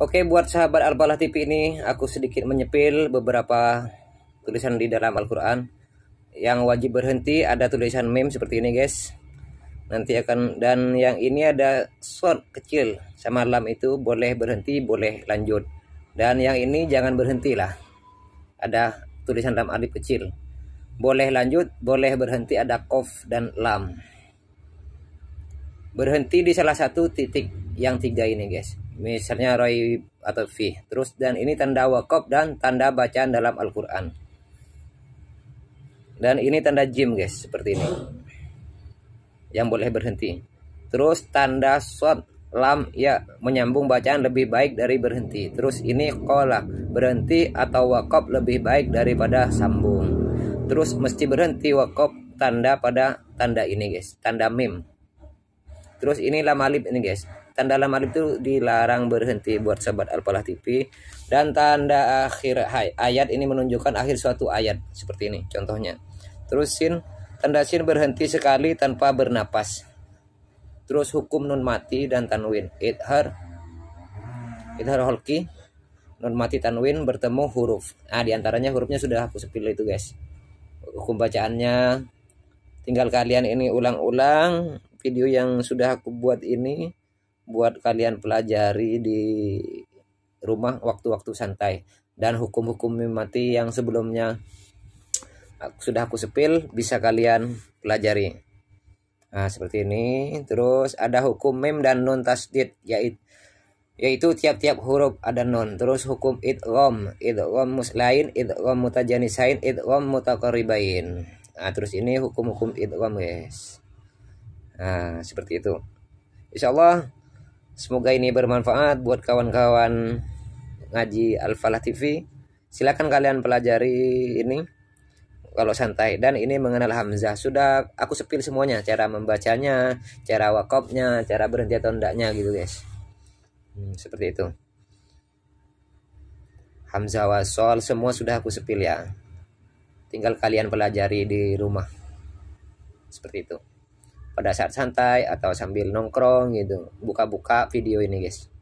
Oke buat sahabat al-balah TV ini aku sedikit menyepil beberapa tulisan di dalam Al-Quran Yang wajib berhenti ada tulisan meme seperti ini guys Nanti akan dan yang ini ada short kecil sama lam itu boleh berhenti boleh lanjut Dan yang ini jangan berhenti lah Ada tulisan lam alif kecil Boleh lanjut boleh berhenti ada kof dan lam Berhenti di salah satu titik yang tiga ini guys misalnya roy atau fi terus dan ini tanda wakop dan tanda bacaan dalam Al-Quran dan ini tanda jim guys seperti ini yang boleh berhenti terus tanda sod lam ya menyambung bacaan lebih baik dari berhenti terus ini kola berhenti atau wakop lebih baik daripada sambung terus mesti berhenti wakop tanda pada tanda ini guys tanda mim terus ini lam alif ini guys tanda lama itu dilarang berhenti buat sahabat Al-Falah TV dan tanda akhir hai, ayat ini menunjukkan akhir suatu ayat seperti ini contohnya terus sin tanda sin berhenti sekali tanpa bernapas terus hukum nun mati dan tanwin idhar idhar holki nun mati tanwin bertemu huruf ah diantaranya hurufnya sudah aku sepil itu guys hukum bacaannya tinggal kalian ini ulang-ulang video yang sudah aku buat ini buat kalian pelajari di rumah waktu-waktu santai dan hukum-hukum mati yang sebelumnya sudah aku sepil bisa kalian pelajari nah seperti ini terus ada hukum mem dan non tasdid yaitu yaitu tiap-tiap huruf ada non terus hukum idgham idgham muslain idgham mutajanisain idgham mutaqaribain nah terus ini hukum-hukum idgham guys nah seperti itu insyaallah Semoga ini bermanfaat buat kawan-kawan ngaji Al-Falah TV. Silakan kalian pelajari ini kalau santai dan ini mengenal hamzah. Sudah aku sepil semuanya, cara membacanya, cara wakopnya, cara berhenti atau tidaknya gitu, guys. Hmm, seperti itu. Hamzah wasol semua sudah aku sepil ya. Tinggal kalian pelajari di rumah. Seperti itu pada saat santai atau sambil nongkrong gitu buka-buka video ini guys